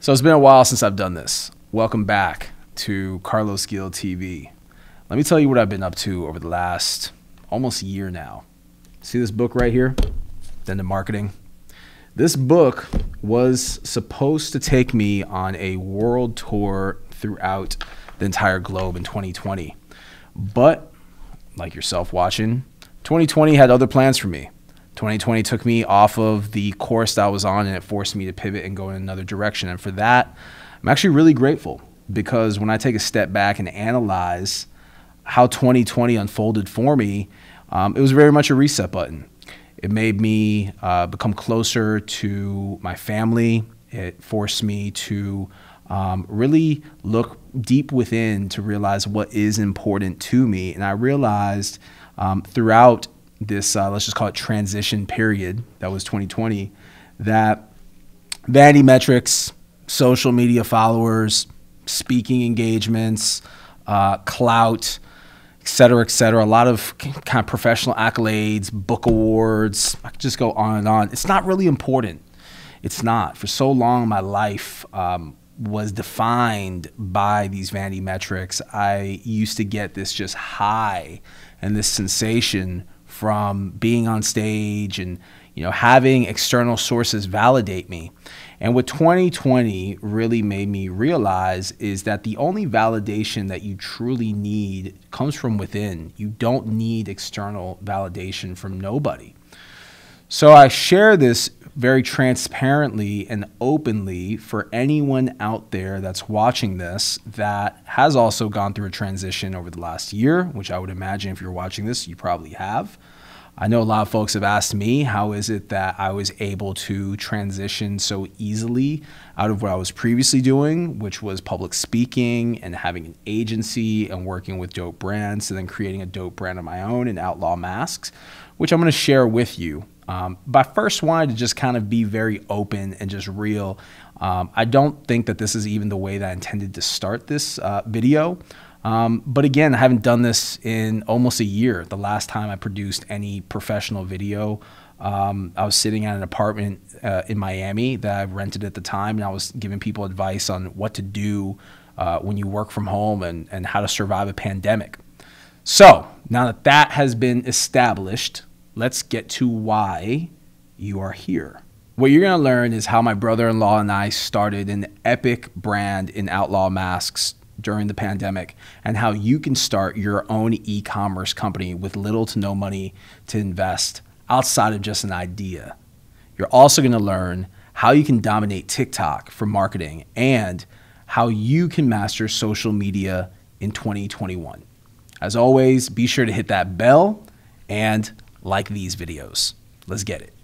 So it's been a while since I've done this. Welcome back to Carlos Gill TV. Let me tell you what I've been up to over the last almost year now. See this book right here? Then the marketing. This book was supposed to take me on a world tour throughout the entire globe in 2020. But like yourself watching, 2020 had other plans for me. 2020 took me off of the course that I was on and it forced me to pivot and go in another direction. And for that, I'm actually really grateful because when I take a step back and analyze how 2020 unfolded for me, um, it was very much a reset button. It made me uh, become closer to my family. It forced me to um, really look deep within to realize what is important to me. And I realized um, throughout this uh, let's just call it transition period that was 2020 that vanity metrics social media followers speaking engagements uh, clout et cetera et cetera a lot of kind of professional accolades book awards i could just go on and on it's not really important it's not for so long my life um, was defined by these vanity metrics i used to get this just high and this sensation from being on stage and you know having external sources validate me. And what 2020 really made me realize is that the only validation that you truly need comes from within. You don't need external validation from nobody. So I share this very transparently and openly for anyone out there that's watching this that has also gone through a transition over the last year, which I would imagine if you're watching this, you probably have. I know a lot of folks have asked me, how is it that I was able to transition so easily out of what I was previously doing, which was public speaking and having an agency and working with dope brands, and then creating a dope brand of my own and outlaw masks, which I'm gonna share with you um, but I first wanted to just kind of be very open and just real. Um, I don't think that this is even the way that I intended to start this uh, video. Um, but again, I haven't done this in almost a year. The last time I produced any professional video, um, I was sitting at an apartment uh, in Miami that I rented at the time, and I was giving people advice on what to do uh, when you work from home and, and how to survive a pandemic. So now that that has been established, let's get to why you are here. What you're gonna learn is how my brother in law and I started an epic brand in outlaw masks during the pandemic and how you can start your own e commerce company with little to no money to invest outside of just an idea. You're also gonna learn how you can dominate TikTok for marketing and how you can master social media in 2021. As always, be sure to hit that bell and like these videos. Let's get it.